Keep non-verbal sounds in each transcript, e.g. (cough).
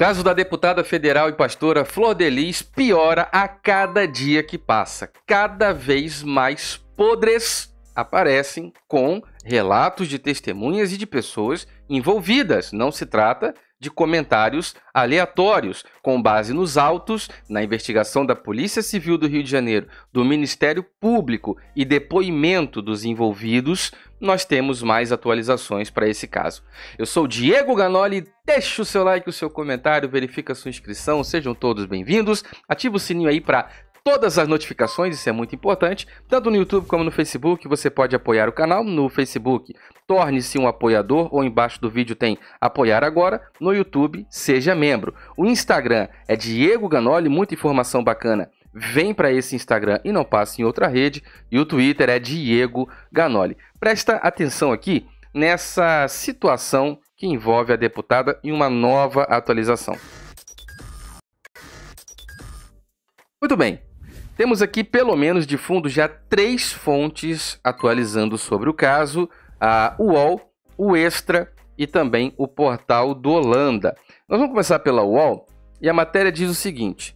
caso da deputada federal e pastora Flor Delis piora a cada dia que passa. Cada vez mais podres aparecem com relatos de testemunhas e de pessoas envolvidas. Não se trata de comentários aleatórios, com base nos autos, na investigação da Polícia Civil do Rio de Janeiro, do Ministério Público e depoimento dos envolvidos, nós temos mais atualizações para esse caso. Eu sou Diego Ganoli, deixa o seu like, o seu comentário, verifica a sua inscrição, sejam todos bem-vindos, ativa o sininho aí para todas as notificações, isso é muito importante. Tanto no YouTube como no Facebook, você pode apoiar o canal. No Facebook, torne-se um apoiador, ou embaixo do vídeo tem apoiar agora. No YouTube, seja membro. O Instagram é Diego Ganoli, muita informação bacana. Vem para esse Instagram e não passe em outra rede. E o Twitter é Diego Ganoli. Presta atenção aqui nessa situação que envolve a deputada e uma nova atualização. Muito bem, temos aqui, pelo menos de fundo, já três fontes atualizando sobre o caso: a UOL, o Extra e também o portal do Holanda. Nós vamos começar pela UOL e a matéria diz o seguinte: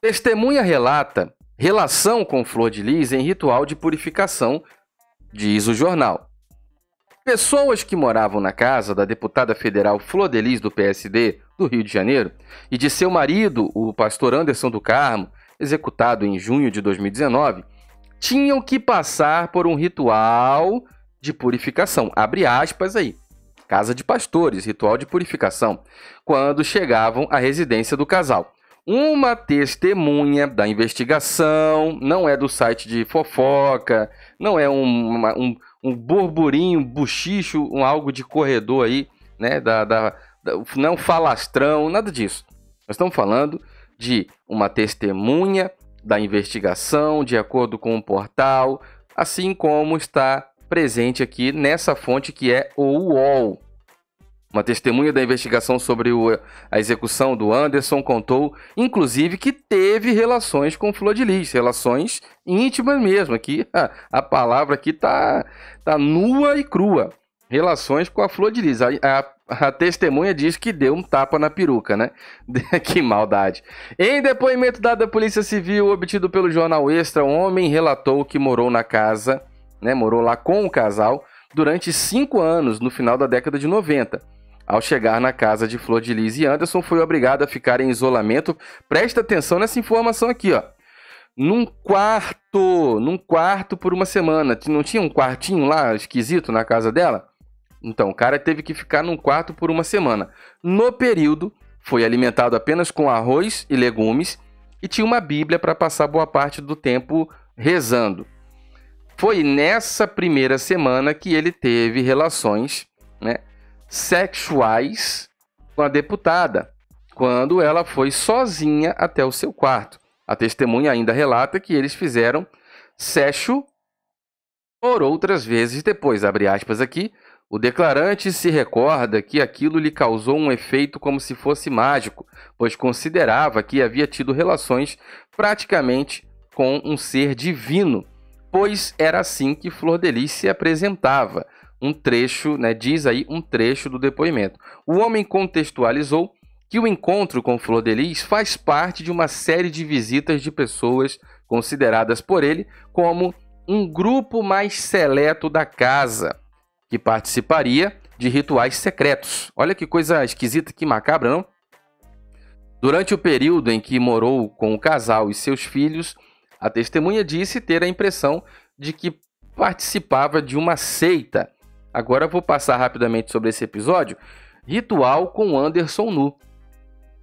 Testemunha relata relação com flor de lis em ritual de purificação, diz o jornal. Pessoas que moravam na casa da deputada federal Flor de Lis do PSD do Rio de Janeiro e de seu marido, o pastor Anderson do Carmo, executado em junho de 2019, tinham que passar por um ritual de purificação. Abre aspas aí. Casa de pastores, ritual de purificação, quando chegavam à residência do casal. Uma testemunha da investigação, não é do site de fofoca, não é um, uma, um, um burburinho, um buchicho, um algo de corredor aí, né? Da, da, da, não falastrão, nada disso. Nós estamos falando de uma testemunha da investigação, de acordo com o portal, assim como está presente aqui nessa fonte que é o UOL. Uma testemunha da investigação sobre o, a execução do Anderson contou, inclusive, que teve relações com Flor de Lis, relações íntimas mesmo. Aqui (laughs) a palavra aqui tá, tá nua e crua. Relações com a Flor de Lis. A, a a testemunha diz que deu um tapa na peruca, né? (laughs) que maldade. Em depoimento dado à Polícia Civil, obtido pelo jornal Extra, um homem relatou que morou na casa, né? Morou lá com o casal durante cinco anos, no final da década de 90. Ao chegar na casa de Flor de Liz e Anderson, foi obrigado a ficar em isolamento. Presta atenção nessa informação aqui, ó. Num quarto, num quarto por uma semana. Não tinha um quartinho lá esquisito na casa dela? Então, o cara teve que ficar num quarto por uma semana. No período, foi alimentado apenas com arroz e legumes e tinha uma Bíblia para passar boa parte do tempo rezando. Foi nessa primeira semana que ele teve relações né, sexuais com a deputada, quando ela foi sozinha até o seu quarto. A testemunha ainda relata que eles fizeram sexo por outras vezes depois, abre aspas aqui, o declarante se recorda que aquilo lhe causou um efeito como se fosse mágico, pois considerava que havia tido relações praticamente com um ser divino, pois era assim que Flor Delis se apresentava. Um trecho, né, diz aí um trecho do depoimento. O homem contextualizou que o encontro com Flor Delis faz parte de uma série de visitas de pessoas consideradas por ele como um grupo mais seleto da casa que participaria de rituais secretos. Olha que coisa esquisita, que macabra, não? Durante o período em que morou com o casal e seus filhos, a testemunha disse ter a impressão de que participava de uma seita. Agora vou passar rapidamente sobre esse episódio. Ritual com Anderson Nu.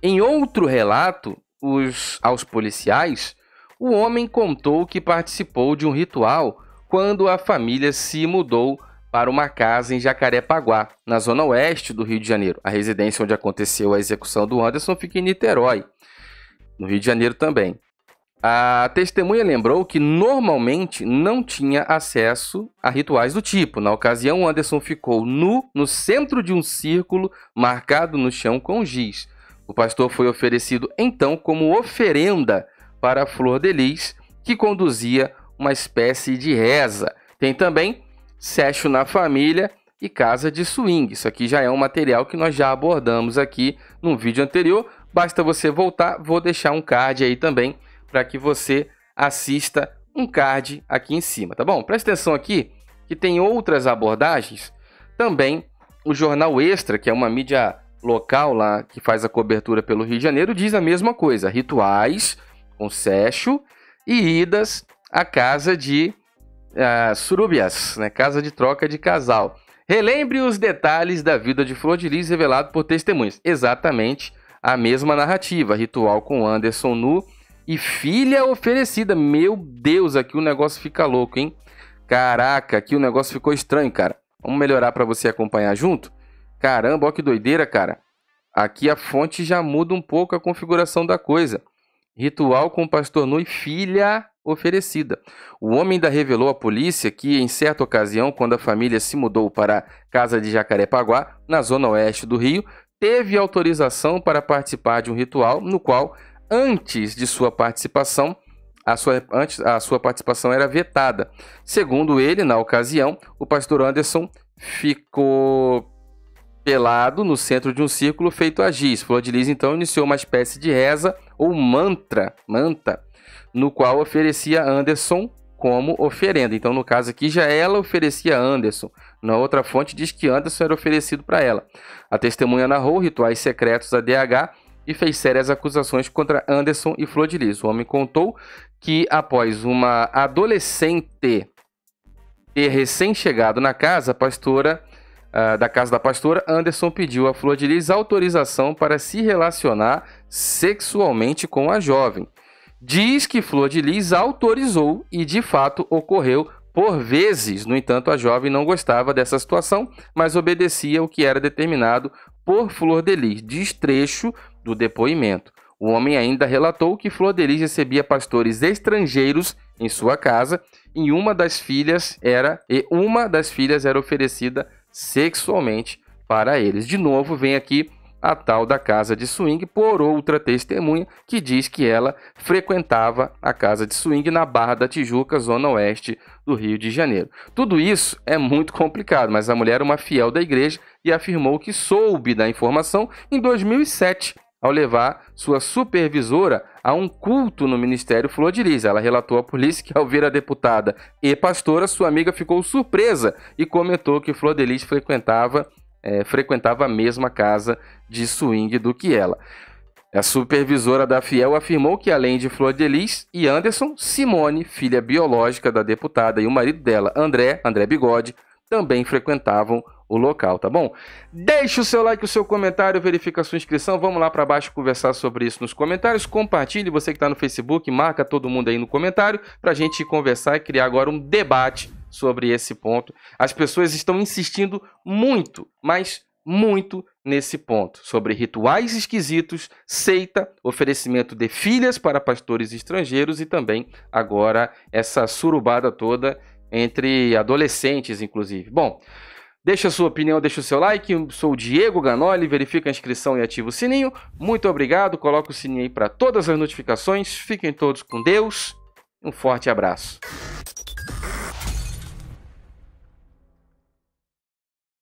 Em outro relato, os, aos policiais, o homem contou que participou de um ritual quando a família se mudou para uma casa em Jacarepaguá, na zona oeste do Rio de Janeiro. A residência onde aconteceu a execução do Anderson fica em Niterói, no Rio de Janeiro também. A testemunha lembrou que normalmente não tinha acesso a rituais do tipo. Na ocasião, Anderson ficou nu no centro de um círculo marcado no chão com giz. O pastor foi oferecido então como oferenda para a Flor de Lis, que conduzia uma espécie de reza. Tem também sexo na família e casa de swing. Isso aqui já é um material que nós já abordamos aqui no vídeo anterior. Basta você voltar, vou deixar um card aí também para que você assista um card aqui em cima, tá bom? Presta atenção aqui que tem outras abordagens. Também o jornal Extra, que é uma mídia local lá que faz a cobertura pelo Rio de Janeiro, diz a mesma coisa: rituais com sexo e idas à casa de ah, Surubias, né? Casa de troca de casal. Relembre os detalhes da vida de Flor de Lis revelado por testemunhas. Exatamente a mesma narrativa. Ritual com Anderson nu e filha oferecida. Meu Deus, aqui o negócio fica louco, hein? Caraca, aqui o negócio ficou estranho, cara. Vamos melhorar para você acompanhar junto? Caramba, ó que doideira, cara. Aqui a fonte já muda um pouco a configuração da coisa. Ritual com pastor nu e filha oferecida. O homem ainda revelou à polícia que, em certa ocasião, quando a família se mudou para a casa de Jacarepaguá, na zona oeste do Rio, teve autorização para participar de um ritual no qual, antes de sua participação, a sua, antes, a sua participação era vetada. Segundo ele, na ocasião, o pastor Anderson ficou pelado no centro de um círculo feito a giz. Flor de Liz, então iniciou uma espécie de reza ou mantra, manta, no qual oferecia Anderson como oferenda. Então, no caso aqui, já ela oferecia Anderson. Na outra fonte diz que Anderson era oferecido para ela. A testemunha narrou rituais secretos da DH e fez sérias acusações contra Anderson e Flor de Lis. O homem contou que após uma adolescente ter recém-chegado na casa, a pastora uh, da casa da pastora, Anderson pediu a Flor de Lis autorização para se relacionar sexualmente com a jovem diz que Flor de Lis autorizou e de fato ocorreu por vezes. No entanto, a jovem não gostava dessa situação, mas obedecia o que era determinado por Flor de Lis, destrecho do depoimento. O homem ainda relatou que Flor de Lis recebia pastores estrangeiros em sua casa e uma das filhas era e uma das filhas era oferecida sexualmente para eles. De novo, vem aqui a tal da casa de swing por outra testemunha que diz que ela frequentava a casa de swing na Barra da Tijuca, zona oeste do Rio de Janeiro. Tudo isso é muito complicado, mas a mulher era uma fiel da igreja e afirmou que soube da informação em 2007 ao levar sua supervisora a um culto no Ministério Flor de Lis. Ela relatou à polícia que, ao ver a deputada e pastora, sua amiga ficou surpresa e comentou que Flor de Lis frequentava é, frequentava a mesma casa de swing do que ela. A supervisora da Fiel afirmou que, além de Flor de Lis e Anderson, Simone, filha biológica da deputada, e o marido dela, André, André Bigode, também frequentavam o local, tá bom? Deixe o seu like, o seu comentário, verifica a sua inscrição. Vamos lá para baixo conversar sobre isso nos comentários. Compartilhe você que está no Facebook, marca todo mundo aí no comentário para a gente conversar e criar agora um debate sobre esse ponto. As pessoas estão insistindo muito, mas muito nesse ponto, sobre rituais esquisitos, seita, oferecimento de filhas para pastores estrangeiros e também agora essa surubada toda entre adolescentes, inclusive. Bom, deixa a sua opinião, deixa o seu like. Eu sou o Diego Ganoli, verifica a inscrição e ativa o sininho. Muito obrigado, coloca o sininho aí para todas as notificações. Fiquem todos com Deus. Um forte abraço.